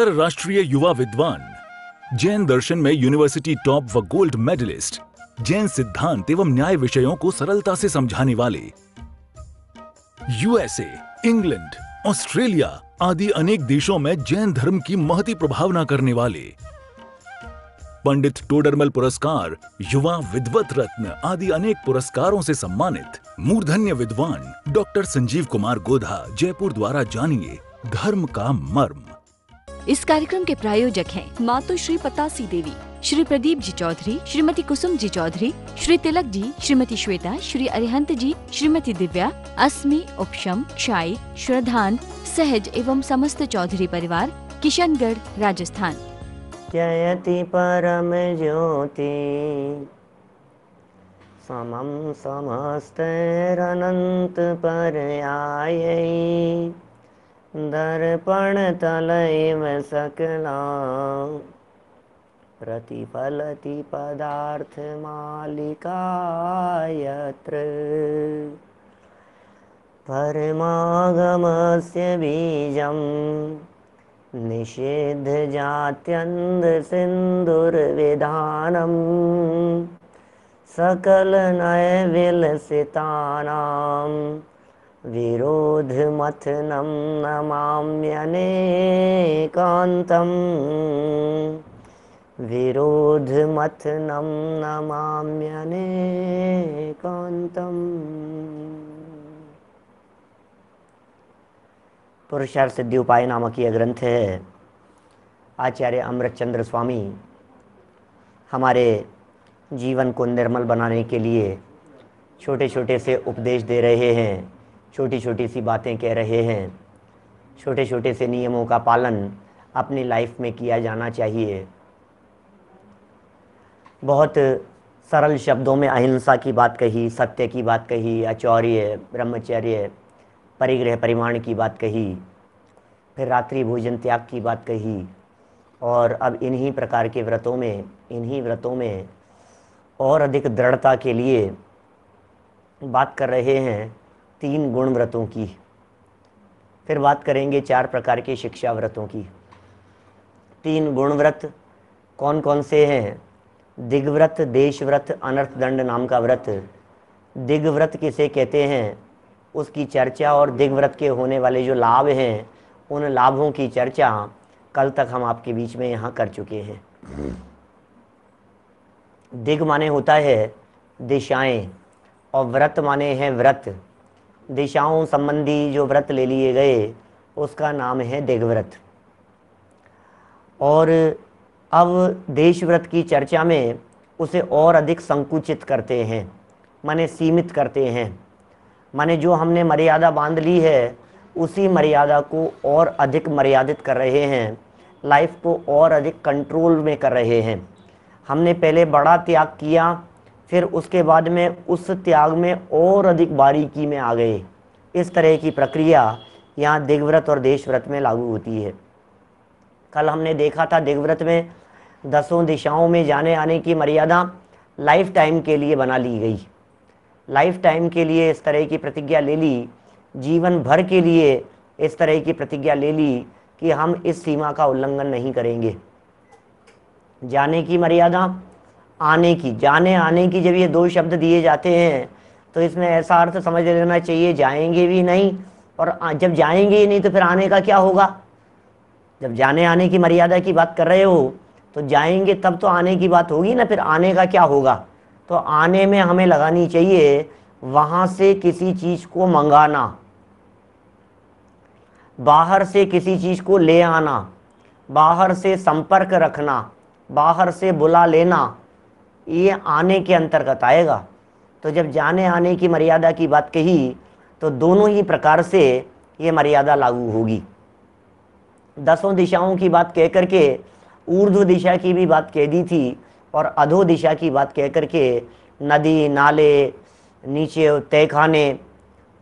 अंतरराष्ट्रीय युवा विद्वान जैन दर्शन में यूनिवर्सिटी टॉप व गोल्ड मेडलिस्ट जैन सिद्धांत एवं न्याय विषयों को सरलता से समझाने वाले यूएसए इंग्लैंड ऑस्ट्रेलिया आदि अनेक देशों में जैन धर्म की महती प्रभावना करने वाले पंडित टोडरमल पुरस्कार युवा विद्वत रत्न आदि अनेक पुरस्कारों से सम्मानित मूर्धन्य विद्वान डॉक्टर संजीव कुमार गोधा जयपुर द्वारा जानिए धर्म का मर्म इस कार्यक्रम के प्रायोजक हैं मातोश्री पतासी देवी श्री प्रदीप जी चौधरी श्रीमती कुसुम जी चौधरी श्री तिलक जी श्रीमती श्वेता श्री अरिहंत जी श्रीमती दिव्या अस्मी उपशम क्षाई श्रद्धान सहज एवं समस्त चौधरी परिवार किशनगढ़ राजस्थान जयति परम ज्योति समम पर आये दर्पणतलैव सकला प्रतिफलति पदार्थमालिकायत्र परमागमस्य बीजं निषिद्धजात्यन्दसिन्दूरविधानं सकलनयविलसितानाम् विरोधमथनं नमाम्यनेकान्तम् विरोधमथनं नमाम्यनेकान्तम् पुरुषार्थ सिद्धि उपाय नामक यह ग्रंथ है आचार्य अमृतचंद्र स्वामी हमारे जीवन को निर्मल बनाने के लिए छोटे छोटे से उपदेश दे रहे हैं छोटी छोटी सी बातें कह रहे हैं छोटे छोटे से नियमों का पालन अपनी लाइफ में किया जाना चाहिए बहुत सरल शब्दों में अहिंसा की बात कही सत्य की बात कही आचौर्य ब्रह्मचर्य परिग्रह परिमाण की बात कही फिर रात्रि भोजन त्याग की बात कही और अब इन्हीं प्रकार के व्रतों में इन्हीं व्रतों में और अधिक दृढ़ता के लिए बात कर रहे हैं तीन गुण व्रतों की फिर बात करेंगे चार प्रकार के शिक्षा व्रतों की तीन गुण व्रत कौन कौन से हैं दिग्व्रत देशव्रत अनर्थ दंड नाम का व्रत दिग्व्रत किसे कहते हैं उसकी चर्चा और दिग्व्रत के होने वाले जो लाभ हैं उन लाभों की चर्चा कल तक हम आपके बीच में यहाँ कर चुके हैं दिग माने होता है दिशाएं और व्रत माने हैं व्रत दिशाओं संबंधी जो व्रत ले लिए गए उसका नाम है दिग्व्रत और अब देश व्रत की चर्चा में उसे और अधिक संकुचित करते हैं माने सीमित करते हैं माने जो हमने मर्यादा बांध ली है उसी मर्यादा को और अधिक मर्यादित कर रहे हैं लाइफ को और अधिक कंट्रोल में कर रहे हैं हमने पहले बड़ा त्याग किया फिर उसके बाद में उस त्याग में और अधिक बारीकी में आ गए इस तरह की प्रक्रिया यहाँ दिग्व्रत और देशव्रत में लागू होती है कल हमने देखा था दिग्व्रत में दसों दिशाओं में जाने आने की मर्यादा लाइफ टाइम के लिए बना ली गई लाइफ टाइम के लिए इस तरह की प्रतिज्ञा ले ली जीवन भर के लिए इस तरह की प्रतिज्ञा ले ली कि हम इस सीमा का उल्लंघन नहीं करेंगे जाने की मर्यादा आने की जाने आने की जब ये दो शब्द दिए जाते हैं तो इसमें ऐसा अर्थ समझ लेना चाहिए जाएंगे भी नहीं और जब जाएंगे ही नहीं तो फिर आने का क्या होगा जब जाने आने की मर्यादा की बात कर रहे हो तो जाएंगे तब तो आने की बात होगी ना फिर आने का क्या होगा तो आने में हमें लगानी चाहिए वहाँ से किसी चीज़ को मंगाना बाहर से किसी चीज़ को ले आना बाहर से संपर्क रखना बाहर से बुला लेना ये आने के अंतर्गत आएगा तो जब जाने आने की मर्यादा की बात कही तो दोनों ही प्रकार से ये मर्यादा लागू होगी दसों दिशाओं की बात कह करके ऊर्ध्व दिशा की भी बात कह दी थी और अधो दिशा की बात कह करके नदी नाले नीचे तहखाने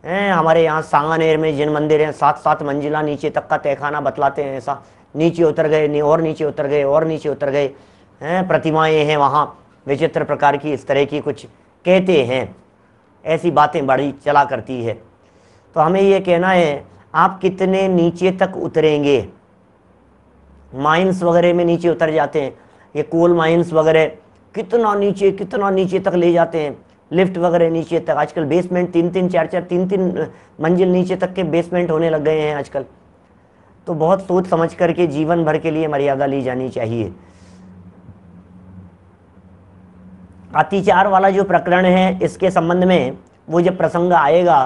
हैं हमारे यहाँ सांगानेर में जिन मंदिर हैं सात सात मंजिला नीचे तक का तहखाना बतलाते हैं ऐसा नीचे उतर गए और नीचे उतर गए और नीचे उतर गए हैं प्रतिमाएँ हैं वहाँ विचित्र प्रकार की इस तरह की कुछ कहते हैं ऐसी बातें बड़ी चला करती है तो हमें ये कहना है आप कितने नीचे तक उतरेंगे माइंस वगैरह में नीचे उतर जाते हैं ये कोल माइंस वगैरह कितना नीचे कितना नीचे तक ले जाते हैं लिफ्ट वगैरह नीचे तक आजकल बेसमेंट तीन तीन चार चार तीन तीन मंजिल नीचे तक के बेसमेंट होने लग गए हैं आजकल तो बहुत सोच समझ करके जीवन भर के लिए मर्यादा ली जानी चाहिए अतिचार वाला जो प्रकरण है इसके संबंध में वो जब प्रसंग आएगा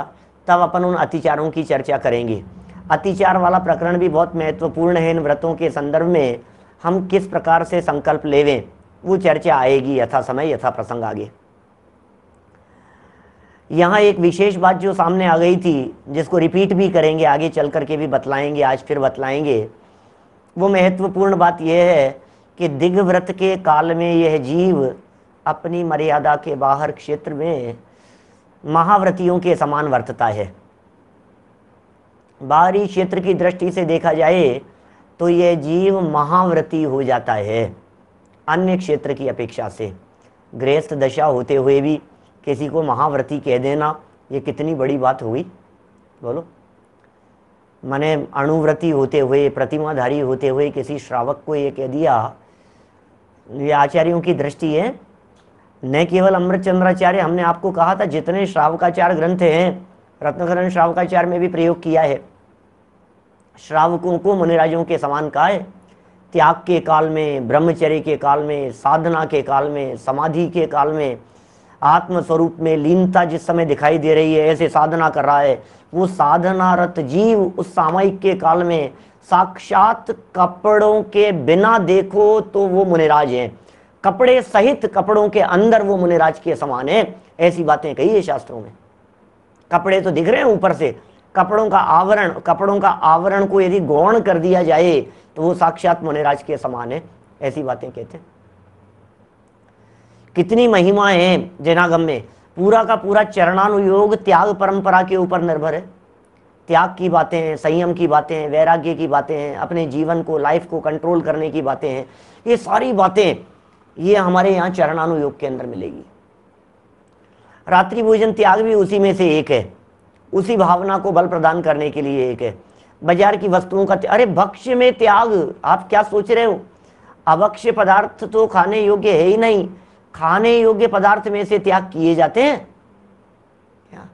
तब अपन उन अतिचारों की चर्चा करेंगे अतिचार वाला प्रकरण भी बहुत महत्वपूर्ण है इन व्रतों के संदर्भ में हम किस प्रकार से संकल्प लेवें वो चर्चा आएगी यथा समय यथा प्रसंग आगे यहाँ एक विशेष बात जो सामने आ गई थी जिसको रिपीट भी करेंगे आगे चल करके भी बतलाएंगे आज फिर बतलाएंगे वो महत्वपूर्ण बात यह है कि दिग्व्रत के काल में यह जीव अपनी मर्यादा के बाहर क्षेत्र में महाव्रतियों के समान वर्तता है बाहरी क्षेत्र की दृष्टि से देखा जाए तो यह जीव महाव्रती हो जाता है अन्य क्षेत्र की अपेक्षा से गृहस्थ दशा होते हुए भी किसी को महाव्रती कह देना ये कितनी बड़ी बात हुई बोलो मैंने अणुव्रती होते हुए प्रतिमाधारी होते हुए किसी श्रावक को ये कह दिया ये आचार्यों की दृष्टि है न केवल अमृत चंद्राचार्य हमने आपको कहा था जितने श्रावकाचार ग्रंथ हैं रत्नकरण श्रावकाचार्य में भी प्रयोग किया है श्रावकों को मुनिराजों के समान कहा है त्याग के काल में ब्रह्मचर्य के काल में साधना के काल में समाधि के काल में आत्मस्वरूप में लीनता जिस समय दिखाई दे रही है ऐसे साधना कर रहा है वो साधनारत जीव उस सामयिक के काल में साक्षात कपड़ों के बिना देखो तो वो मुनिराज हैं कपड़े सहित कपड़ों के अंदर वो मुनिराज के समान है ऐसी बातें कही है शास्त्रों में कपड़े तो दिख रहे हैं ऊपर से कपड़ों का आवरण कपड़ों का आवरण को यदि गौण कर दिया जाए तो वो साक्षात मुनिराज के समान है ऐसी बातें कहते हैं कितनी महिमा है जैनागम में पूरा का पूरा चरणानुयोग त्याग परंपरा के ऊपर निर्भर है त्याग की बातें हैं संयम की बातें हैं वैराग्य की बातें हैं अपने जीवन को लाइफ को कंट्रोल करने की बातें हैं ये सारी बातें ये हमारे यहाँ चरणानुयोग के अंदर मिलेगी रात्रि भोजन त्याग भी उसी में से एक है उसी भावना को बल प्रदान करने के लिए एक है बाजार की वस्तुओं का अरे भक्ष्य में त्याग आप क्या सोच रहे हो अभक्ष्य पदार्थ तो खाने योग्य है ही नहीं खाने योग्य पदार्थ में से त्याग किए जाते हैं क्या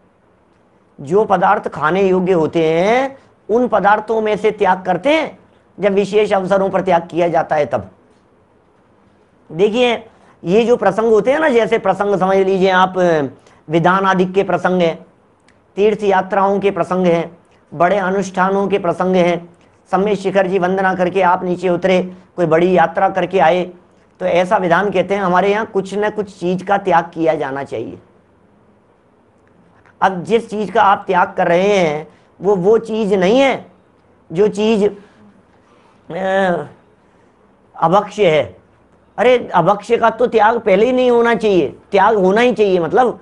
जो पदार्थ खाने योग्य होते हैं उन पदार्थों में से त्याग करते हैं जब विशेष अवसरों पर त्याग किया जाता है तब देखिए ये जो प्रसंग होते हैं ना जैसे प्रसंग समझ लीजिए आप विधान आदि के प्रसंग हैं तीर्थ यात्राओं के प्रसंग हैं बड़े अनुष्ठानों के प्रसंग हैं समय शिखर जी वंदना करके आप नीचे उतरे कोई बड़ी यात्रा करके आए तो ऐसा विधान कहते हैं हमारे यहाँ कुछ न कुछ चीज का त्याग किया जाना चाहिए अब जिस चीज का आप त्याग कर रहे हैं वो वो चीज नहीं है जो चीज अभक्ष्य है अरे अभक्ष्य का तो त्याग पहले ही नहीं होना चाहिए त्याग होना ही चाहिए मतलब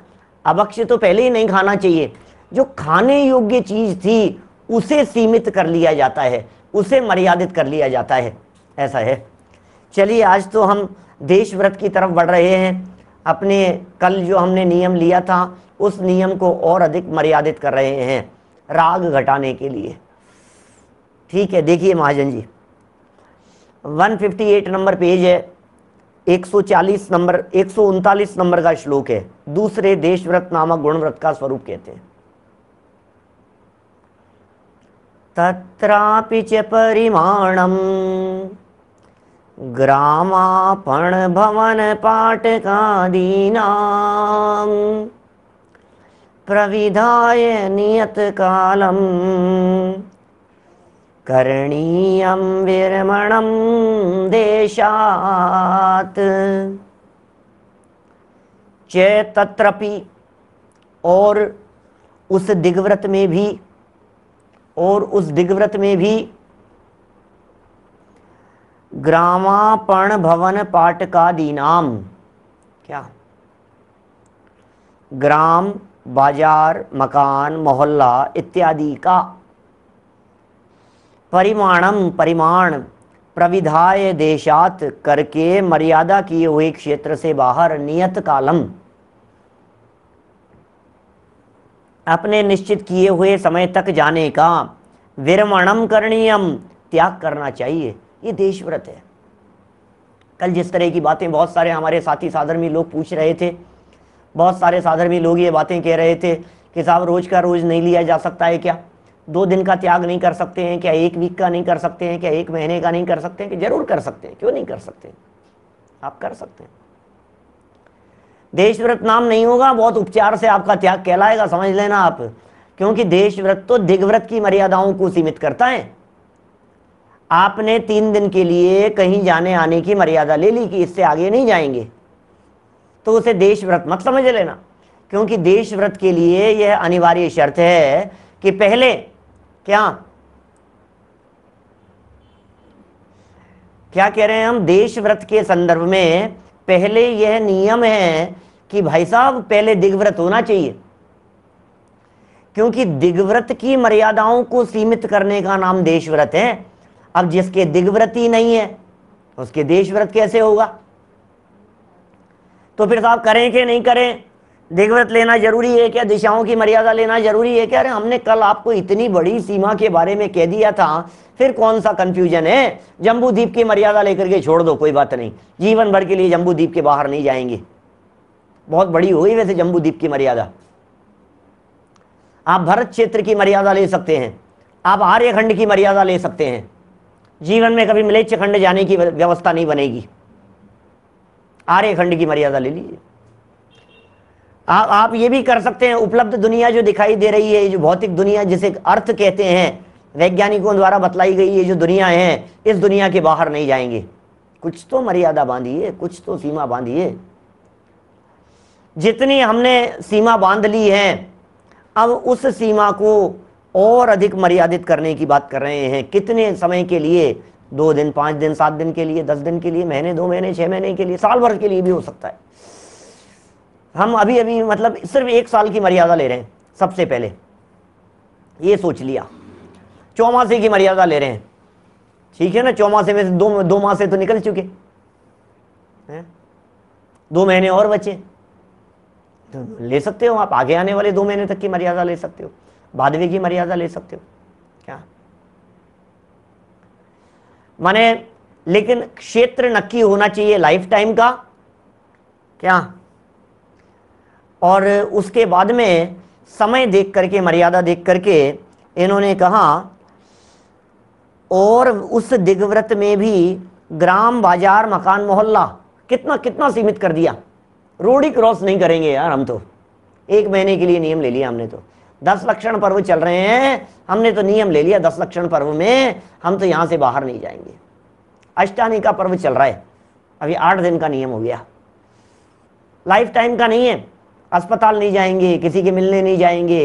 अभक्ष्य तो पहले ही नहीं खाना चाहिए जो खाने योग्य चीज थी उसे सीमित कर लिया जाता है उसे मर्यादित कर लिया जाता है ऐसा है चलिए आज तो हम देश व्रत की तरफ बढ़ रहे हैं अपने कल जो हमने नियम लिया था उस नियम को और अधिक मर्यादित कर रहे हैं राग घटाने के लिए ठीक है देखिए महाजन जी 158 नंबर पेज है 140 नंबर एक नंबर का श्लोक है दूसरे देश व्रत नामक गुण व्रत का स्वरूप कहते हैं तत्रापि च का दीना प्रविधाय कालम करणीयं विरमणं देशात् चैतत्रपि और उस दिग्व्रत में भी और उस दिग्व्रत में भी ग्रामापण भवन पाटकादि नाम क्या ग्राम बाजार मकान मोहल्ला इत्यादि का परिमाणम परिमाण प्रविधाय देशात करके मर्यादा किए हुए क्षेत्र से बाहर नियत कालम अपने निश्चित किए हुए समय तक जाने का विरमणम करणीयम त्याग करना चाहिए ये देश व्रत है कल जिस तरह की बातें बहुत सारे हमारे साथी साधर्मी लोग पूछ रहे थे बहुत सारे साधर्मी लोग ये बातें कह रहे थे कि साहब रोज का रोज नहीं लिया जा सकता है क्या दो दिन का त्याग नहीं कर सकते हैं क्या एक वीक का नहीं कर सकते हैं क्या एक महीने का नहीं कर सकते हैं कि जरूर कर सकते हैं क्यों नहीं कर सकते आप कर सकते हैं देश व्रत नाम नहीं होगा बहुत उपचार से आपका त्याग कहलाएगा समझ लेना आप क्योंकि देश व्रत तो दिग्व्रत की मर्यादाओं को सीमित करता है आपने तीन दिन के लिए कहीं जाने आने की मर्यादा ले ली कि इससे आगे नहीं जाएंगे तो उसे देश व्रत मत समझ लेना क्योंकि देश व्रत के लिए यह अनिवार्य शर्त है कि पहले क्या क्या कह रहे हैं हम देश व्रत के संदर्भ में पहले यह नियम है कि भाई साहब पहले दिग्व्रत होना चाहिए क्योंकि दिग्व्रत की मर्यादाओं को सीमित करने का नाम देशव्रत है अब जिसके दिग्व्रत ही नहीं है उसके देशव्रत कैसे होगा तो फिर साहब करें कि नहीं करें देखवत लेना जरूरी है क्या दिशाओं की मर्यादा लेना जरूरी है क्या अरे हमने कल आपको इतनी बड़ी सीमा के बारे में कह दिया था फिर कौन सा कंफ्यूजन है जम्बू द्वीप की मर्यादा लेकर के छोड़ दो कोई बात नहीं जीवन भर के लिए जम्बू द्वीप के बाहर नहीं जाएंगे बहुत बड़ी गई वैसे जम्बू द्वीप की मर्यादा आप भरत क्षेत्र की मर्यादा ले सकते हैं आप आर्यखंड की मर्यादा ले सकते हैं जीवन में कभी मिलेच्छ खंड जाने की व्यवस्था नहीं बनेगी आर्यखंड की मर्यादा ले लीजिए आ, आप ये भी कर सकते हैं उपलब्ध दुनिया जो दिखाई दे रही है जो भौतिक दुनिया जिसे अर्थ कहते हैं वैज्ञानिकों द्वारा बतलाई गई ये जो दुनिया है इस दुनिया के बाहर नहीं जाएंगे कुछ तो मर्यादा बांधिए कुछ तो सीमा बांधिए जितनी हमने सीमा बांध ली है अब उस सीमा को और अधिक मर्यादित करने की बात कर रहे हैं कितने समय के लिए दो दिन पांच दिन सात दिन के लिए दस दिन के लिए महीने दो महीने छह महीने के लिए साल भर के लिए भी हो सकता है हम अभी अभी मतलब सिर्फ एक साल की मर्यादा ले रहे हैं सबसे पहले ये सोच लिया चौमासे की मर्यादा ले रहे हैं ठीक है ना चौमासे में से दो दो मासे तो निकल चुके हैं दो महीने और बचे तो ले सकते हो आप आगे आने वाले दो महीने तक की मर्यादा ले सकते हो बादवे की मर्यादा ले सकते हो क्या माने लेकिन क्षेत्र नक्की होना चाहिए लाइफ टाइम का क्या और उसके बाद में समय देख करके मर्यादा देख करके इन्होंने कहा और उस दिग्व्रत में भी ग्राम बाजार मकान मोहल्ला कितना कितना सीमित कर दिया रोड ही क्रॉस नहीं करेंगे यार हम तो एक महीने के लिए नियम ले लिया हमने तो दस लक्षण पर्व चल रहे हैं हमने तो नियम ले लिया दस लक्षण पर्व में हम तो यहाँ से बाहर नहीं जाएंगे अष्टानी का पर्व चल रहा है अभी आठ दिन का नियम हो गया लाइफ टाइम का नहीं है अस्पताल नहीं जाएंगे किसी के मिलने नहीं जाएंगे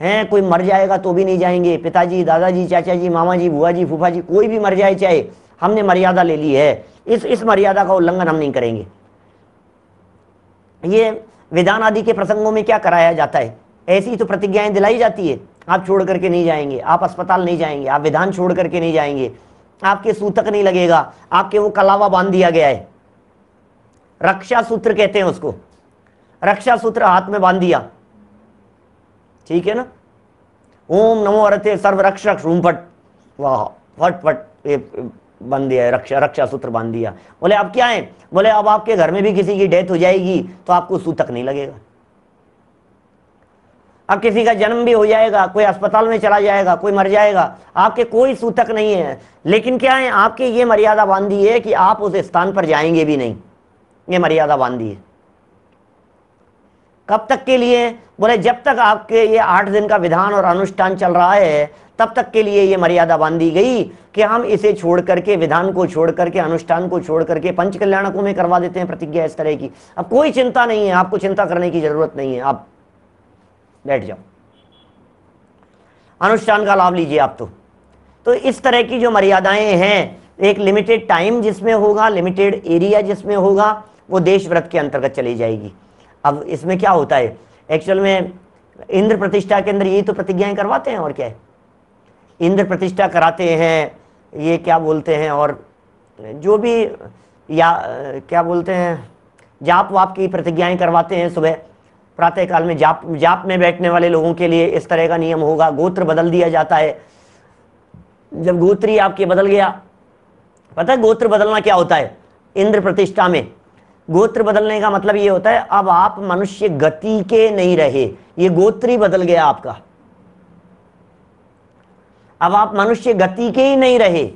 हैं कोई मर जाएगा तो भी नहीं जाएंगे पिताजी दादाजी चाचा जी मामा जी बुआ जी फूफा जी कोई भी मर जाए चाहे हमने मर्यादा ले ली है इस इस मर्यादा का उल्लंघन हम नहीं करेंगे ये विधान आदि के प्रसंगों में क्या कराया जाता है ऐसी तो प्रतिज्ञाएं दिलाई जाती है आप छोड़ करके नहीं जाएंगे आप अस्पताल नहीं जाएंगे आप विधान छोड़ करके नहीं जाएंगे आपके सूतक नहीं लगेगा आपके वो कलावा बांध दिया गया है रक्षा सूत्र कहते हैं उसको रक्षा सूत्र हाथ में बांध दिया ठीक है ना ओम नमो रक्ष रक्ष रूम फट वाह फट फट बांध दिया रक्षा रक्षा सूत्र बांध दिया बोले अब क्या है बोले अब आपके घर में भी किसी की डेथ हो जाएगी तो आपको सूतक नहीं लगेगा अब किसी का जन्म भी हो जाएगा कोई अस्पताल में चला जाएगा कोई मर जाएगा आपके कोई सूतक नहीं है लेकिन क्या है आपके ये मर्यादा बांधी है कि आप उस स्थान पर जाएंगे भी नहीं ये मर्यादा बांधी है कब तक के लिए बोले जब तक आपके ये आठ दिन का विधान और अनुष्ठान चल रहा है तब तक के लिए ये मर्यादा बांधी गई कि हम इसे छोड़ करके विधान को छोड़ करके अनुष्ठान को छोड़ करके पंच कल्याणकों में करवा देते हैं प्रतिज्ञा इस तरह की अब कोई चिंता नहीं है आपको चिंता करने की जरूरत नहीं है आप बैठ जाओ अनुष्ठान का लाभ लीजिए आप तो तो इस तरह की जो मर्यादाएं हैं एक लिमिटेड टाइम जिसमें होगा लिमिटेड एरिया जिसमें होगा वो देश व्रत के अंतर्गत चली जाएगी अब इसमें क्या होता है एक्चुअल में इंद्र प्रतिष्ठा के अंदर यही तो प्रतिज्ञाएं करवाते हैं और क्या है इंद्र प्रतिष्ठा कराते हैं ये क्या बोलते हैं और जो भी या क्या बोलते हैं जाप वाप की प्रतिज्ञाएं करवाते हैं सुबह प्रातःकाल में जाप जाप में बैठने वाले लोगों के लिए इस तरह का नियम होगा गोत्र बदल दिया जाता है जब गोत्री आपके बदल गया पता है गोत्र बदलना क्या होता है इंद्र प्रतिष्ठा में गोत्र बदलने का मतलब ये होता है अब आप मनुष्य गति के नहीं रहे ये गोत्र ही बदल गया आपका अब आप मनुष्य गति के ही नहीं रहे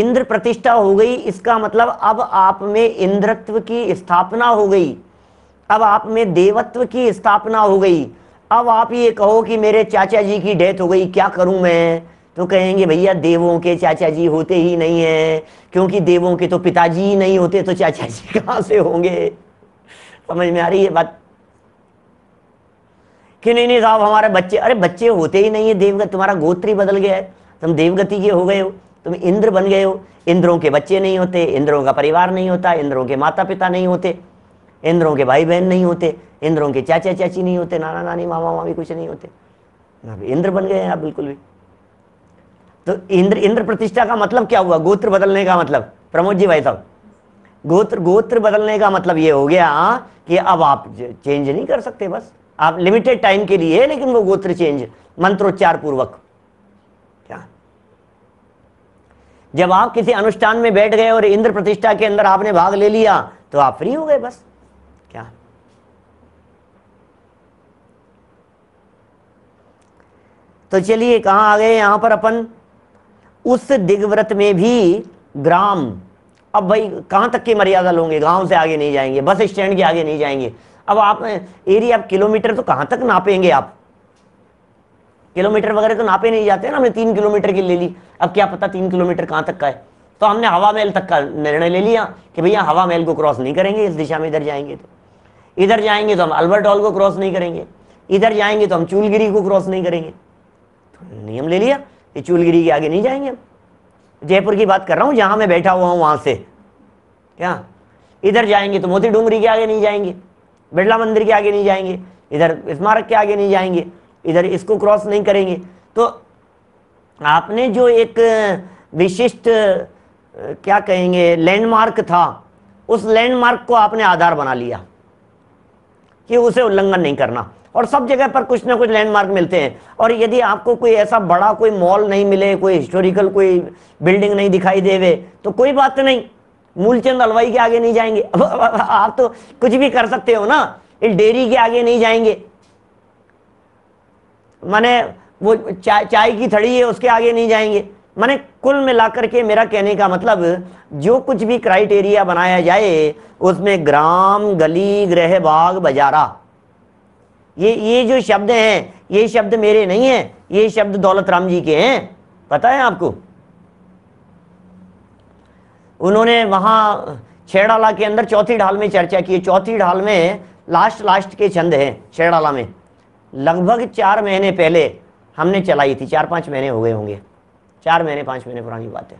इंद्र प्रतिष्ठा हो गई इसका मतलब अब आप में इंद्रत्व की स्थापना हो गई अब आप में देवत्व की स्थापना हो गई अब आप ये कहो कि मेरे चाचा जी की डेथ हो गई क्या करूं मैं तो कहेंगे भैया देवों के चाचा जी होते ही नहीं है क्योंकि देवों के तो पिताजी ही नहीं होते तो चाचा जी कहां से होंगे समझ में आ रही है बात कि नहीं नहीं साहब हमारे बच्चे अरे बच्चे होते ही नहीं है देवगत तुम्हारा गोत्री बदल गया है तुम देवगति के हो गए हो तुम इंद्र बन गए हो इंद्रों के बच्चे नहीं होते इंद्रों का परिवार नहीं होता इंद्रों के माता पिता नहीं होते इंद्रों के भाई बहन नहीं होते इंद्रों के चाचा चाची नहीं होते नाना नानी मामा मामी कुछ नहीं होते इंद्र बन गए हैं आप बिल्कुल भी तो इंद्र इंद्र प्रतिष्ठा का मतलब क्या हुआ गोत्र बदलने का मतलब प्रमोद जी भाई साहब गोत्र गोत्र बदलने का मतलब ये हो गया कि अब आप चेंज नहीं कर सकते बस आप लिमिटेड टाइम के लिए लेकिन वो गोत्र चेंज मंत्रोच्चार पूर्वक क्या जब आप किसी अनुष्ठान में बैठ गए और इंद्र प्रतिष्ठा के अंदर आपने भाग ले लिया तो आप फ्री हो गए बस क्या तो चलिए कहां आ गए यहां पर अपन उस दिग्व्रत में भी ग्राम अब भाई कहां तक की मर्यादा लोगे गांव से आगे नहीं जाएंगे बस स्टैंड के आगे नहीं जाएंगे अब आप एरिया आप किलोमीटर तो कहां तक नापेंगे आप किलोमीटर वगैरह तो नापे नहीं जाते ना हमने तीन किलोमीटर की ले ली अब क्या पता तीन किलोमीटर कहां तक का है तो हमने हवा महल तक का निर्णय ले लिया कि भैया हवा महल को क्रॉस नहीं करेंगे इस दिशा में इधर जाएंगे तो इधर जाएंगे तो हम अल्बर्ट हॉल को क्रॉस नहीं करेंगे इधर जाएंगे तो हम चूलगिरी को क्रॉस नहीं करेंगे तो नियम ले लिया ये चूलगिरी के आगे नहीं जाएंगे हम जयपुर की बात कर रहा हूँ जहाँ मैं बैठा हुआ हूँ वहाँ से क्या इधर जाएंगे तो मोती डूंगरी के आगे नहीं जाएंगे बिरला मंदिर के आगे नहीं जाएंगे इधर स्मारक के आगे नहीं जाएंगे इधर इसको क्रॉस नहीं करेंगे तो आपने जो एक विशिष्ट क्या कहेंगे लैंडमार्क था उस लैंडमार्क को आपने आधार बना लिया कि उसे उल्लंघन नहीं करना और सब जगह पर कुछ ना कुछ लैंडमार्क मिलते हैं और यदि आपको कोई ऐसा बड़ा कोई मॉल नहीं मिले कोई हिस्टोरिकल कोई बिल्डिंग नहीं दिखाई देवे तो कोई बात नहीं मूलचंद हलवाई के आगे नहीं जाएंगे आप तो कुछ भी कर सकते हो ना डेयरी के आगे नहीं जाएंगे माने वो चा, चाय की थड़ी है उसके आगे नहीं जाएंगे माने कुल मिलाकर के मेरा कहने का मतलब जो कुछ भी क्राइटेरिया बनाया जाए उसमें ग्राम गली गृह बाग बजारा ये ये जो शब्द हैं ये शब्द मेरे नहीं हैं ये शब्द दौलत राम जी के हैं पता है आपको उन्होंने वहां छेड़ाला के अंदर चौथी ढाल में चर्चा की चौथी ढाल में लास्ट लास्ट के छंद हैं छेड़ाला में लगभग चार महीने पहले हमने चलाई थी चार पांच महीने हो गए होंगे चार महीने पांच महीने पुरानी बात है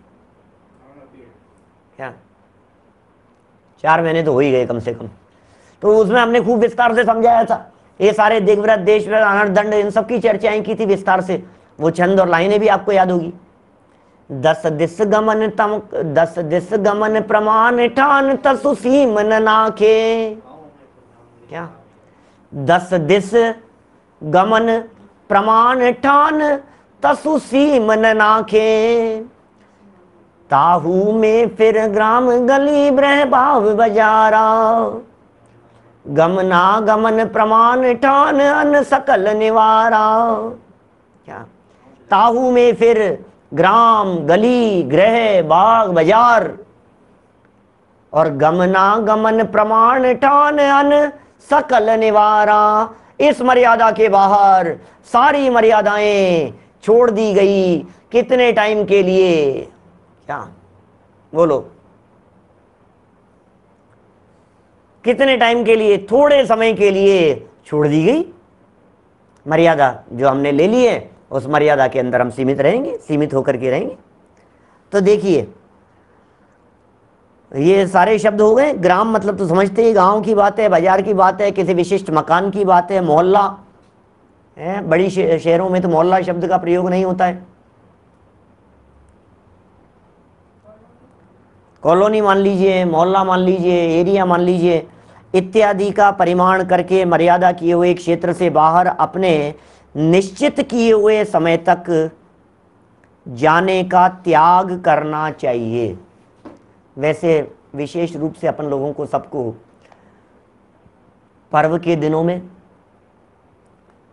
क्या चार महीने तो हो ही गए कम से कम तो उसमें हमने खूब विस्तार से समझाया था ये सारे दिग्व्रत देशव्रत दंड इन सब की चर्चाएं की थी विस्तार से वो छंद और लाइनें भी आपको याद होगी दस दिस गमन तम दस दिस गमन प्रमाण ठान तसु सीमन नाखे क्या दस दिस गमन प्रमाण ठान तसु सीमन नाखे ताहू में फिर ग्राम गली ब्रह भाव बजारा गमना गमन प्रमाण ठान अन सकल निवारा क्या ताहू में फिर ग्राम गली ग्रह बाग बाजार और गमना गमन प्रमाण ठान अन सकल निवारा इस मर्यादा के बाहर सारी मर्यादाएं छोड़ दी गई कितने टाइम के लिए क्या बोलो कितने टाइम के लिए थोड़े समय के लिए छोड़ दी गई मर्यादा जो हमने ले ली है उस मर्यादा के अंदर हम सीमित रहेंगे सीमित होकर के रहेंगे तो देखिए ये सारे शब्द हो गए ग्राम मतलब तो समझते ही गांव की बात है बाजार की बात है किसी विशिष्ट मकान की बात है मोहल्ला है बड़ी शहरों में तो मोहल्ला शब्द का प्रयोग नहीं होता है कॉलोनी मान लीजिए मोहल्ला मान लीजिए एरिया मान लीजिए इत्यादि का परिमाण करके मर्यादा किए हुए क्षेत्र से बाहर अपने निश्चित किए हुए समय तक जाने का त्याग करना चाहिए वैसे विशेष रूप से अपन लोगों को सबको पर्व के दिनों में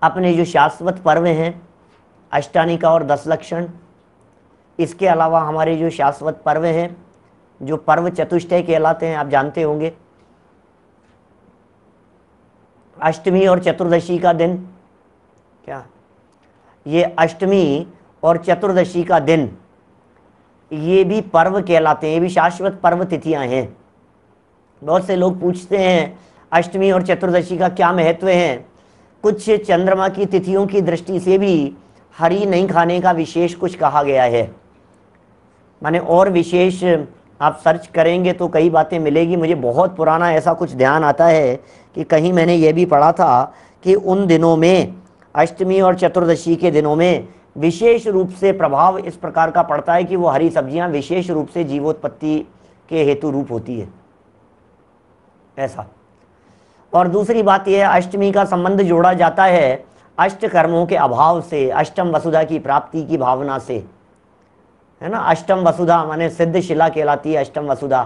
अपने जो शाश्वत पर्व हैं अष्टानिका और दस लक्षण इसके अलावा हमारे जो शाश्वत पर्व हैं जो पर्व चतुष्टय कहलाते हैं आप जानते होंगे अष्टमी और चतुर्दशी का दिन क्या ये अष्टमी और चतुर्दशी का दिन ये भी पर्व कहलाते हैं ये भी शाश्वत पर्व तिथियां हैं बहुत से लोग पूछते हैं अष्टमी और चतुर्दशी का क्या महत्व है कुछ चंद्रमा की तिथियों की दृष्टि से भी हरी नहीं खाने का विशेष कुछ कहा गया है माने और विशेष आप सर्च करेंगे तो कई बातें मिलेगी मुझे बहुत पुराना ऐसा कुछ ध्यान आता है कि कहीं मैंने ये भी पढ़ा था कि उन दिनों में अष्टमी और चतुर्दशी के दिनों में विशेष रूप से प्रभाव इस प्रकार का पड़ता है कि वो हरी सब्जियां विशेष रूप से जीवोत्पत्ति के हेतु रूप होती है ऐसा और दूसरी बात यह अष्टमी का संबंध जोड़ा जाता है अष्ट कर्मों के अभाव से अष्टम वसुधा की प्राप्ति की भावना से है ना अष्टम वसुधा माने सिद्ध शिला कहलाती है अष्टम वसुधा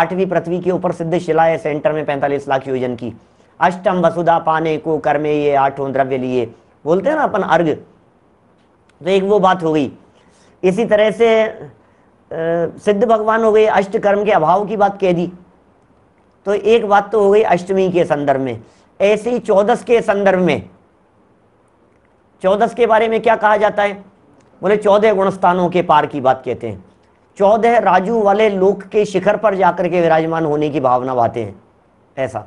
आठवीं पृथ्वी के ऊपर सिद्ध शिला है सेंटर में पैंतालीस लाख योजन की अष्टम वसुधा पाने को कर्मे ये आठों द्रव्य लिए बोलते हैं ना अपन अर्घ तो एक वो बात हो गई इसी तरह से सिद्ध भगवान हो गए अष्ट कर्म के अभाव की बात कह दी तो एक बात तो हो गई अष्टमी के संदर्भ में ऐसे ही चौदस के संदर्भ में चौदस के बारे में क्या कहा जाता है बोले चौदह गुणस्थानों के पार की बात कहते हैं चौदह राजू वाले लोक के शिखर पर जाकर के विराजमान होने की भावना बाते हैं ऐसा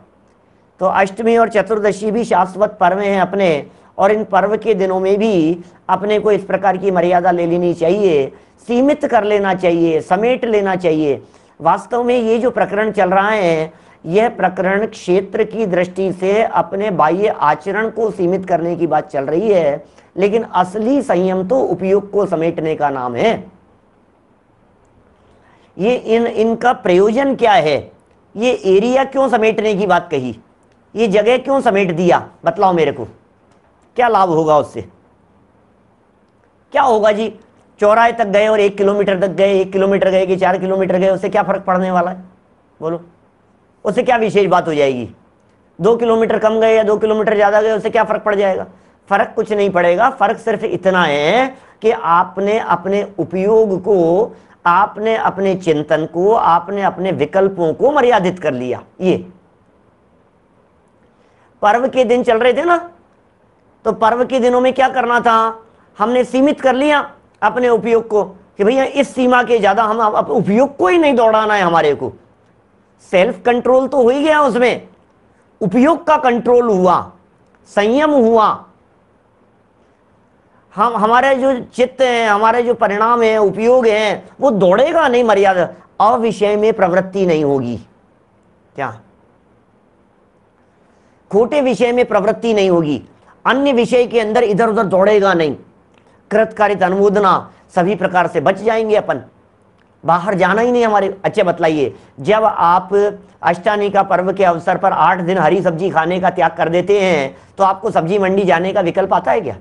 तो अष्टमी और चतुर्दशी भी शाश्वत पर्व हैं अपने और इन पर्व के दिनों में भी अपने को इस प्रकार की मर्यादा ले लेनी चाहिए सीमित कर लेना चाहिए समेट लेना चाहिए वास्तव में ये जो प्रकरण चल रहा है यह प्रकरण क्षेत्र की दृष्टि से अपने बाह्य आचरण को सीमित करने की बात चल रही है लेकिन असली संयम तो उपयोग को समेटने का नाम है ये इन इनका प्रयोजन क्या है ये एरिया क्यों समेटने की बात कही ये जगह क्यों समेट दिया बतलाओ मेरे को क्या लाभ होगा उससे क्या होगा जी चौराहे तक गए और एक किलोमीटर तक गए एक किलोमीटर गए कि चार किलोमीटर गए उससे क्या फर्क पड़ने वाला है बोलो उससे क्या विशेष बात हो जाएगी दो किलोमीटर कम गए या दो किलोमीटर ज़्यादा गए उससे क्या फ़र्क पड़ जाएगा फ़र्क कुछ नहीं पड़ेगा फ़र्क सिर्फ इतना है कि आपने अपने उपयोग को आपने अपने चिंतन को आपने अपने विकल्पों को मर्यादित कर लिया ये पर्व के दिन चल रहे थे ना तो पर्व के दिनों में क्या करना था हमने सीमित कर लिया अपने उपयोग को कि भैया इस सीमा के ज़्यादा हम उपयोग को ही नहीं दौड़ाना है हमारे को सेल्फ कंट्रोल तो हो ही गया उसमें उपयोग का कंट्रोल हुआ संयम हुआ हम हमारे जो चित्त हैं हमारे जो परिणाम हैं उपयोग हैं वो दौड़ेगा नहीं मर्यादा अविषय में प्रवृत्ति नहीं होगी क्या खोटे विषय में प्रवृत्ति नहीं होगी अन्य विषय के अंदर इधर उधर दौड़ेगा नहीं कृतकारित अनुमोदना सभी प्रकार से बच जाएंगे अपन बाहर जाना ही नहीं हमारे अच्छा बतलाइए जब आप अष्टानी का पर्व के अवसर पर आठ दिन हरी सब्जी खाने का त्याग कर देते हैं तो आपको सब्जी मंडी जाने का विकल्प आता है क्या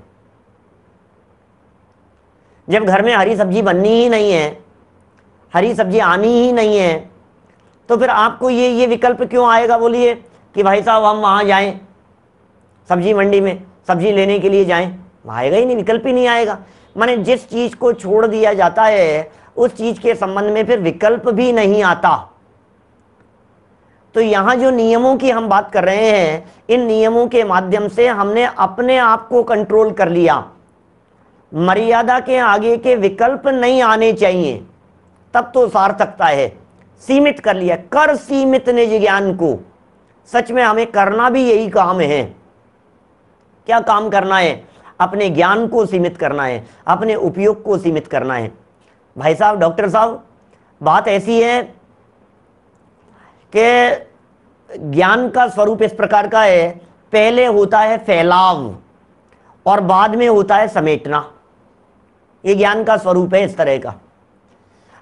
जब घर में हरी सब्जी बननी ही नहीं है हरी सब्जी आनी ही नहीं है तो फिर आपको ये ये विकल्प क्यों आएगा बोलिए कि भाई साहब हम वहाँ जाएं सब्जी मंडी में सब्जी लेने के लिए जाएं आएगा ही नहीं विकल्प ही नहीं आएगा माने जिस चीज़ को छोड़ दिया जाता है उस चीज के संबंध में फिर विकल्प भी नहीं आता तो यहां जो नियमों की हम बात कर रहे हैं इन नियमों के माध्यम से हमने अपने आप को कंट्रोल कर लिया मर्यादा के आगे के विकल्प नहीं आने चाहिए तब तो सार्थकता है सीमित कर लिया कर सीमित निज ज्ञान को सच में हमें करना भी यही काम है क्या काम करना है अपने ज्ञान को सीमित करना है अपने उपयोग को सीमित करना है भाई साहब डॉक्टर साहब बात ऐसी है कि ज्ञान का स्वरूप इस प्रकार का है पहले होता है फैलाव और बाद में होता है समेटना ये ज्ञान का स्वरूप है इस तरह का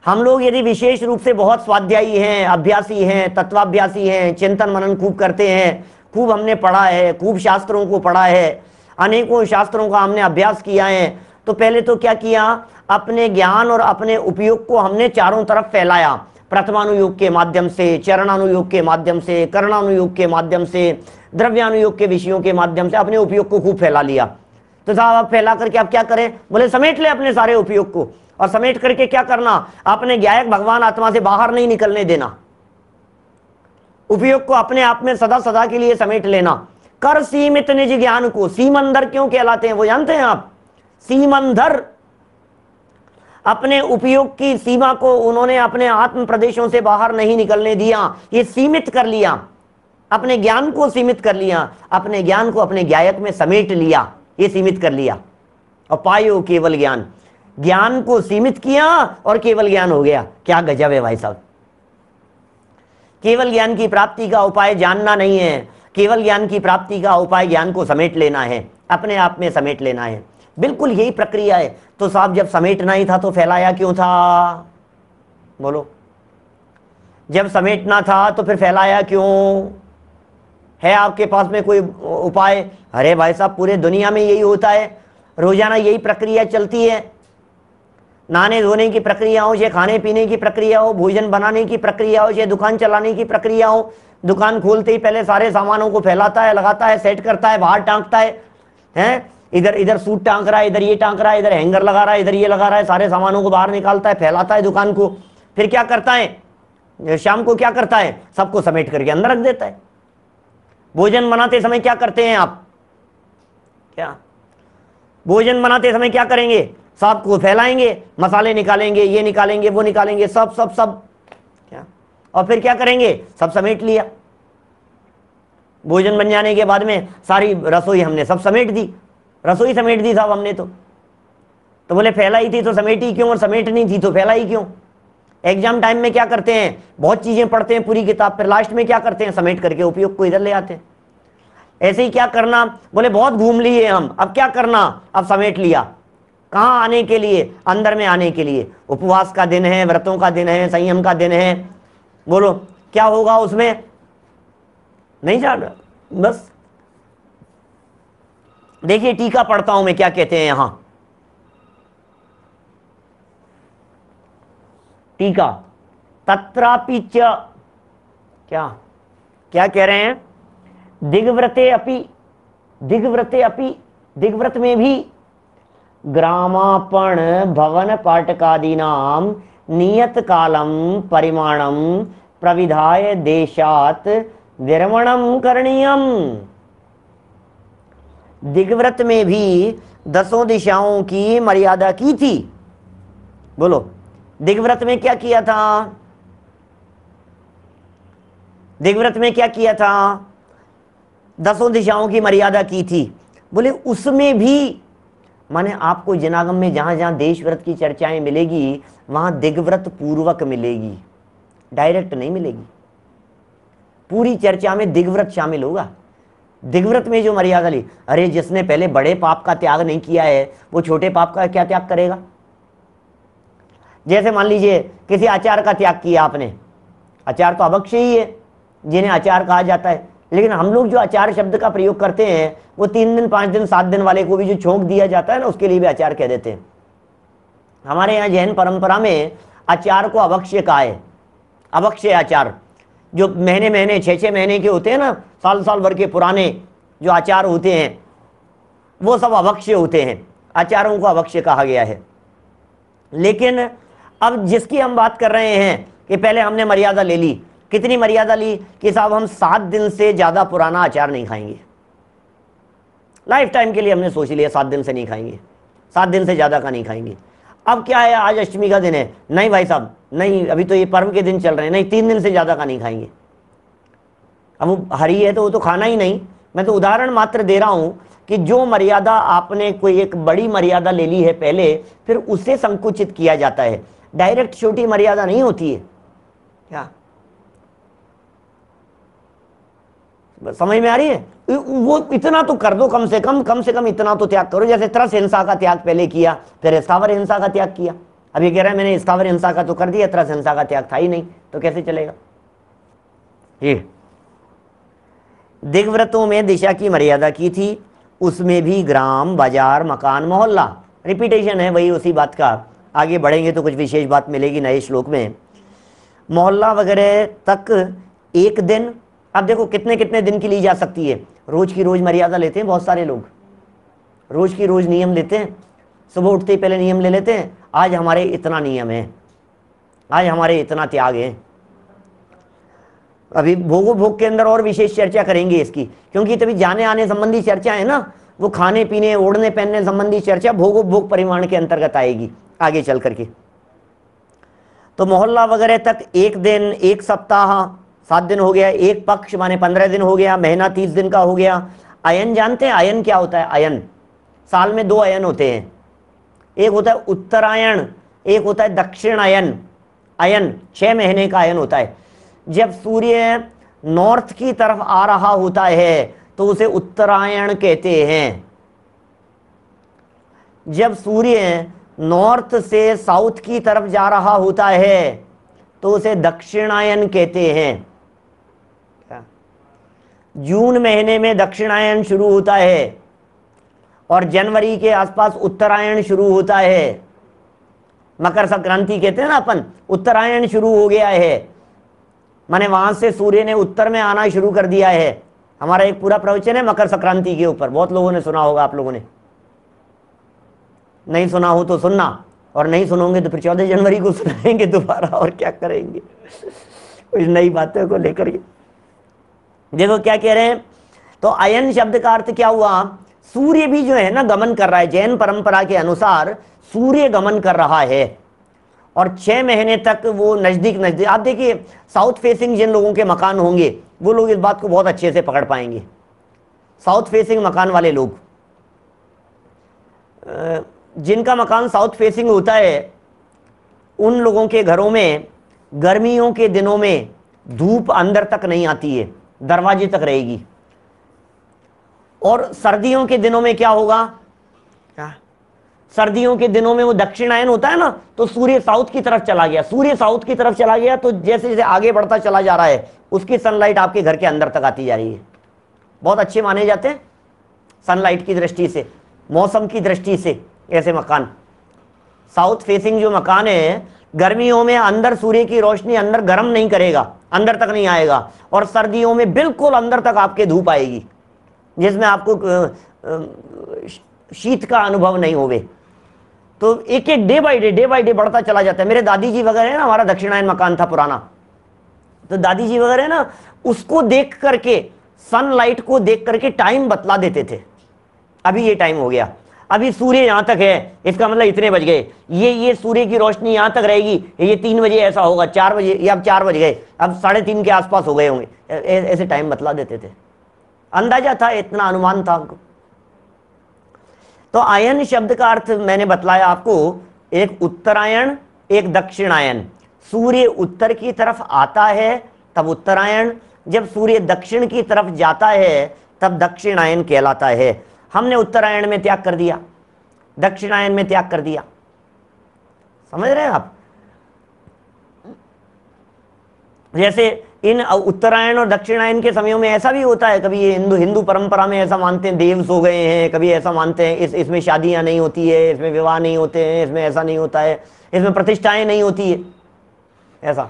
हम लोग यदि विशेष रूप से बहुत स्वाध्यायी हैं अभ्यासी हैं तत्वाभ्यासी हैं चिंतन मनन खूब करते हैं खूब हमने पढ़ा है खूब शास्त्रों को पढ़ा है अनेकों शास्त्रों का हमने अभ्यास किया है तो पहले तो क्या किया अपने ज्ञान और अपने उपयोग को हमने चारों तरफ फैलाया प्रथमानुयोग के माध्यम से चरणानुयोग के माध्यम से करणानुयोग के माध्यम से द्रव्यानुयोग के विषयों के माध्यम से अपने उपयोग को खूब फैला लिया तो साहब आप फैला करके आप क्या करें बोले समेट ले अपने सारे उपयोग को और समेट करके क्या करना अपने ज्ञायक भगवान आत्मा से बाहर नहीं निकलने देना उपयोग को अपने आप में सदा सदा के लिए समेट लेना कर सीमित निज ज्ञान को सीमंदर क्यों कहलाते हैं वो जानते हैं आप सीमंदर अपने उपयोग की सीमा को उन्होंने अपने आत्म प्रदेशों से बाहर नहीं निकलने दिया ये सीमित कर लिया अपने ज्ञान को सीमित कर लिया अपने ज्ञान को अपने ज्ञायक में समेट लिया ये सीमित कर लिया और पायो केवल ज्ञान ज्ञान को सीमित किया और केवल ज्ञान हो गया क्या गजब है भाई साहब केवल ज्ञान की प्राप्ति का उपाय जानना नहीं है केवल ज्ञान की प्राप्ति का उपाय ज्ञान को समेट लेना है अपने आप में समेट लेना है बिल्कुल यही प्रक्रिया है तो साहब जब समेटना ही था तो फैलाया क्यों था बोलो जब समेटना था तो फिर फैलाया क्यों है आपके पास में कोई उपाय अरे भाई साहब पूरे दुनिया में यही होता है रोजाना यही प्रक्रिया चलती है नहाने धोने की प्रक्रिया हो चाहे खाने पीने की प्रक्रिया हो भोजन बनाने की प्रक्रिया हो चाहे दुकान चलाने की प्रक्रिया हो दुकान खोलते ही पहले सारे सामानों को फैलाता है लगाता है सेट करता है बाहर टांगता है हैं इधर इधर सूट टांग रहा है इधर ये टांग रहा है इधर हैंगर लगा रहा है इधर ये लगा रहा है सारे सामानों को बाहर निकालता है फैलाता है दुकान को फिर क्या करता है शाम को क्या करता है सबको समेट करके अंदर रख देता है भोजन बनाते समय क्या करते हैं आप क्या भोजन बनाते समय क्या करेंगे सबको को फैलाएंगे मसाले निकालेंगे ये निकालेंगे वो निकालेंगे सब सब सब क्या और फिर क्या करेंगे सब समेट लिया भोजन बन जाने के बाद में सारी रसोई हमने सब समेट दी रसोई समेट दी साहब हमने तो तो बोले फैलाई थी तो समेटी क्यों और समेटनी थी तो फैलाई क्यों एग्जाम टाइम में क्या करते हैं बहुत चीज़ें पढ़ते हैं पूरी किताब पर लास्ट में क्या करते हैं समेट करके उपयोग को इधर ले आते हैं ऐसे ही क्या करना बोले बहुत घूम लिए हम अब क्या करना अब समेट लिया कहाँ आने के लिए अंदर में आने के लिए उपवास का दिन है व्रतों का दिन है संयम का दिन है बोलो क्या होगा उसमें नहीं जान बस देखिए टीका पढ़ता हूं मैं क्या कहते हैं यहां टीका तत्रापि च क्या क्या कह रहे हैं दिग्व्रते अपि दिग्व्रते अपि दिग्व्रत में भी ग्रामापण भवन पाठकादीनाम नियत कालम परिमाणम प्रविधाय देशात विरमणम करणीयम दिग्व्रत में भी दसों दिशाओं की मर्यादा की थी बोलो दिग्व्रत में क्या किया था दिग्व्रत में क्या किया था दसों दिशाओं की मर्यादा की थी बोले उसमें भी माने आपको जनागम में जहां जहां देश व्रत की चर्चाएं मिलेगी वहां दिग्व्रत पूर्वक मिलेगी डायरेक्ट नहीं मिलेगी पूरी चर्चा में दिग्व्रत शामिल होगा दिग्व्रत में जो मर्यादा ली अरे जिसने पहले बड़े पाप का त्याग नहीं किया है वो छोटे पाप का क्या त्याग करेगा जैसे मान लीजिए किसी आचार का त्याग किया आपने आचार तो अवक्ष ही है जिन्हें आचार कहा जाता है लेकिन हम लोग जो आचार शब्द का प्रयोग करते हैं वो तीन दिन पांच दिन सात दिन वाले को भी जो छोंक दिया जाता है ना उसके लिए भी आचार कह देते हैं हमारे यहाँ जैन परंपरा में आचार को अवक्ष्य कहा है अवक्ष्य आचार जो महीने महीने छः छः महीने के होते हैं ना साल साल भर के पुराने जो आचार होते हैं वो सब अवक्ष्य होते हैं आचारों को अवक्ष्य कहा गया है लेकिन अब जिसकी हम बात कर रहे हैं कि पहले हमने मर्यादा ले ली कितनी मर्यादा ली कि साहब हम सात दिन से ज़्यादा पुराना आचार नहीं खाएंगे लाइफ टाइम के लिए हमने सोच लिया सात दिन से नहीं खाएंगे सात दिन से ज़्यादा का नहीं खाएंगे अब क्या है आज अष्टमी का दिन है नहीं भाई साहब नहीं अभी तो ये पर्व के दिन चल रहे हैं नहीं तीन दिन से ज़्यादा का नहीं खाएंगे वो हरी है तो वो तो खाना ही नहीं मैं तो उदाहरण मात्र दे रहा हूँ कि जो मर्यादा आपने कोई एक बड़ी मर्यादा ले ली है पहले फिर उसे संकुचित किया जाता है डायरेक्ट छोटी मर्यादा नहीं होती है क्या समझ में आ रही है वो इतना तो कर दो कम से कम कम से कम इतना तो त्याग करो जैसे त्रस हिंसा का त्याग पहले किया फिर स्थावर हिंसा का त्याग किया अब ये कह रहा है मैंने स्थावर हिंसा का तो कर दिया त्रस हिंसा का त्याग था ही नहीं तो कैसे चलेगा ये दिग्व्रतों में दिशा की मर्यादा की थी उसमें भी ग्राम बाजार मकान मोहल्ला रिपीटेशन है वही उसी बात का आगे बढ़ेंगे तो कुछ विशेष बात मिलेगी नए श्लोक में मोहल्ला वगैरह तक एक दिन अब देखो कितने कितने दिन की ली जा सकती है रोज की रोज मर्यादा लेते हैं बहुत सारे लोग रोज की रोज नियम लेते हैं सुबह उठते ही पहले नियम ले लेते हैं आज हमारे इतना नियम है आज हमारे इतना त्याग है अभी भोगो भोग के अंदर और विशेष चर्चा करेंगे इसकी क्योंकि तभी जाने आने संबंधी चर्चा है ना वो खाने पीने ओढ़ने पहनने संबंधी चर्चा भोगो भोग परिमाण के अंतर्गत आएगी आगे चल करके तो मोहल्ला वगैरह तक एक दिन एक सप्ताह सात दिन हो गया एक पक्ष माने पंद्रह दिन हो गया महीना तीस दिन का हो गया आयन जानते हैं आयन क्या होता है आयन साल में दो आयन होते हैं एक होता है उत्तरायण एक होता है दक्षिण आयन छह महीने का आयन होता है जब सूर्य नॉर्थ की तरफ आ रहा होता है तो उसे उत्तरायण कहते हैं जब सूर्य नॉर्थ से साउथ की तरफ जा रहा होता है तो उसे दक्षिणायन कहते हैं जून महीने में दक्षिणायन शुरू होता है और जनवरी के आसपास उत्तरायण शुरू होता है मकर संक्रांति कहते हैं ना अपन उत्तरायण शुरू हो गया है माने वहां से सूर्य ने उत्तर में आना शुरू कर दिया है हमारा एक पूरा प्रवचन है मकर संक्रांति के ऊपर बहुत लोगों ने सुना होगा आप लोगों ने नहीं सुना हो तो सुनना और नहीं सुनोगे तो फिर चौदह जनवरी को सुनाएंगे दोबारा और क्या करेंगे कुछ नई बातों को लेकर देखो क्या कह रहे हैं तो अयन शब्द का अर्थ क्या हुआ सूर्य भी जो है ना गमन कर रहा है जैन परंपरा के अनुसार सूर्य गमन कर रहा है और छः महीने तक वो नज़दीक नज़दीक आप देखिए साउथ फेसिंग जिन लोगों के मकान होंगे वो लोग इस बात को बहुत अच्छे से पकड़ पाएंगे साउथ फेसिंग मकान वाले लोग जिनका मकान साउथ फेसिंग होता है उन लोगों के घरों में गर्मियों के दिनों में धूप अंदर तक नहीं आती है दरवाजे तक रहेगी और सर्दियों के दिनों में क्या होगा सर्दियों के दिनों में वो दक्षिणायन होता है ना तो सूर्य साउथ की तरफ चला गया सूर्य साउथ की तरफ चला गया तो जैसे जैसे आगे बढ़ता चला जा रहा है उसकी सनलाइट आपके घर के अंदर तक आती जा रही है बहुत अच्छे माने जाते हैं सनलाइट की दृष्टि से मौसम की दृष्टि से ऐसे मकान साउथ फेसिंग जो मकान है गर्मियों में अंदर सूर्य की रोशनी अंदर गर्म नहीं करेगा अंदर तक नहीं आएगा और सर्दियों में बिल्कुल अंदर तक आपके धूप आएगी जिसमें आपको शीत का अनुभव नहीं होवे तो एक एक day by day day by day बढ़ता चला जाता है मेरे दादी जी वगैरह है ना हमारा दक्षिणायन मकान था पुराना तो दादी जी वगैरह है ना उसको देख करके सनलाइट को देख करके टाइम बतला देते थे अभी ये टाइम हो गया अभी सूर्य यहां तक है इसका मतलब इतने बज गए ये ये सूर्य की रोशनी यहां तक रहेगी ये तीन बजे ऐसा होगा चार बजे ये अब चार बज गए अब साढ़े तीन के आसपास हो गए होंगे ऐसे टाइम बतला देते थे अंदाजा था इतना अनुमान था उनको तो आयन शब्द का अर्थ मैंने बतलाया आपको एक उत्तरायण एक दक्षिणायन सूर्य उत्तर की तरफ आता है तब उत्तरायण जब सूर्य दक्षिण की तरफ जाता है तब दक्षिणायन कहलाता है हमने उत्तरायण में त्याग कर दिया दक्षिणायन में त्याग कर दिया समझ रहे हैं आप जैसे इन उत्तरायण और दक्षिणायन के समयों में ऐसा भी होता है कभी ये हिंदू हिंदू परंपरा में ऐसा मानते हैं देव सो गए हैं कभी ऐसा मानते हैं इस इसमें शादियां नहीं होती है इसमें विवाह नहीं होते हैं इसमें ऐसा नहीं होता है इसमें प्रतिष्ठाएं नहीं होती है ऐसा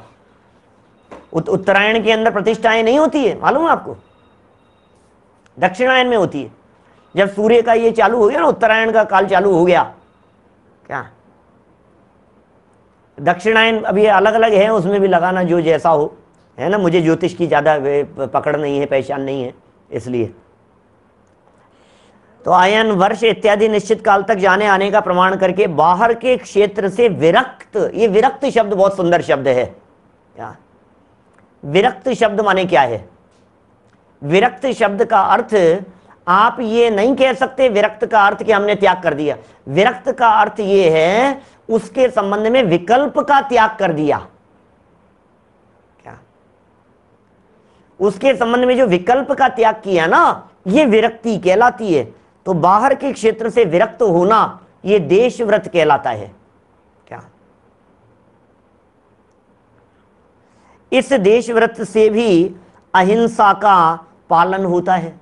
उत, उत्तरायण के अंदर प्रतिष्ठाएं नहीं होती है मालूम है आपको दक्षिणायन में होती है जब सूर्य का ये चालू हो गया ना उत्तरायण का काल चालू हो गया क्या दक्षिणायन अभी अलग अलग है उसमें भी लगाना जो जैसा हो है ना मुझे ज्योतिष की ज़्यादा पकड़ नहीं है पहचान नहीं है इसलिए तो आयन वर्ष इत्यादि निश्चित काल तक जाने आने का प्रमाण करके बाहर के क्षेत्र से विरक्त ये विरक्त शब्द बहुत सुंदर शब्द है क्या विरक्त शब्द माने क्या है विरक्त शब्द का अर्थ आप ये नहीं कह सकते विरक्त का अर्थ कि हमने त्याग कर दिया विरक्त का अर्थ ये है उसके संबंध में विकल्प का त्याग कर दिया उसके संबंध में जो विकल्प का त्याग किया ना ये विरक्ति कहलाती है तो बाहर के क्षेत्र से विरक्त होना ये देश व्रत कहलाता है क्या इस देश व्रत से भी अहिंसा का पालन होता है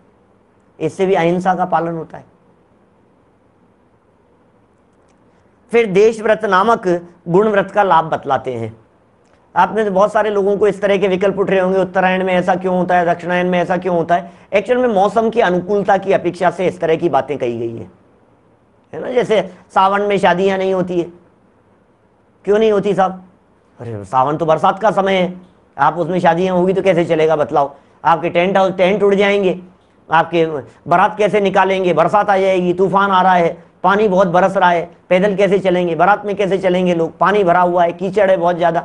इससे भी अहिंसा का पालन होता है फिर देश व्रत नामक गुण व्रत का लाभ बतलाते हैं आपने तो बहुत सारे लोगों को इस तरह के विकल्प उठ रहे होंगे उत्तरायण में ऐसा क्यों होता है दक्षिणायन में ऐसा क्यों होता है एक्चुअल में मौसम की अनुकूलता की अपेक्षा से इस तरह की बातें कही गई है है ना जैसे सावन में शादियां नहीं होती है क्यों नहीं होती साहब अरे सावन तो बरसात का समय है आप उसमें शादियां होगी तो कैसे चलेगा बतलाओ आपके टेंट हाउस टेंट उड़ जाएंगे आपके बारात कैसे निकालेंगे बरसात आ जाएगी तूफान आ रहा है पानी बहुत बरस रहा है पैदल कैसे चलेंगे बारात में कैसे चलेंगे लोग पानी भरा हुआ है कीचड़ है बहुत ज़्यादा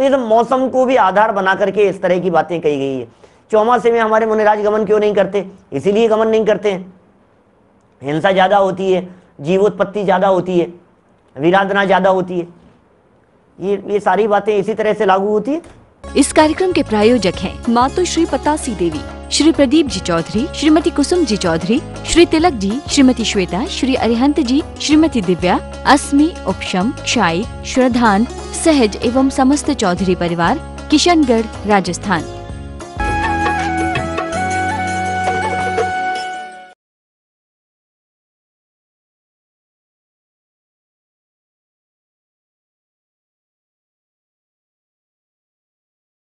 तो इस तो मौसम को भी आधार बना करके इस तरह की बातें कही गई है चौमासे में हमारे मुनिराज गमन क्यों नहीं करते इसीलिए गमन नहीं करते हैं हिंसा ज़्यादा होती है जीवोत्पत्ति ज़्यादा होती है विराधना ज़्यादा होती है ये ये सारी बातें इसी तरह से लागू होती है इस कार्यक्रम के प्रायोजक हैं मातोश्री पतासी देवी श्री प्रदीप जी चौधरी श्रीमती कुसुम जी चौधरी श्री तिलक जी श्रीमती श्वेता श्री अरिहंत जी श्रीमती दिव्या अस्मी उपशम क्षाई श्रद्धांत सहज एवं समस्त चौधरी परिवार किशनगढ़ राजस्थान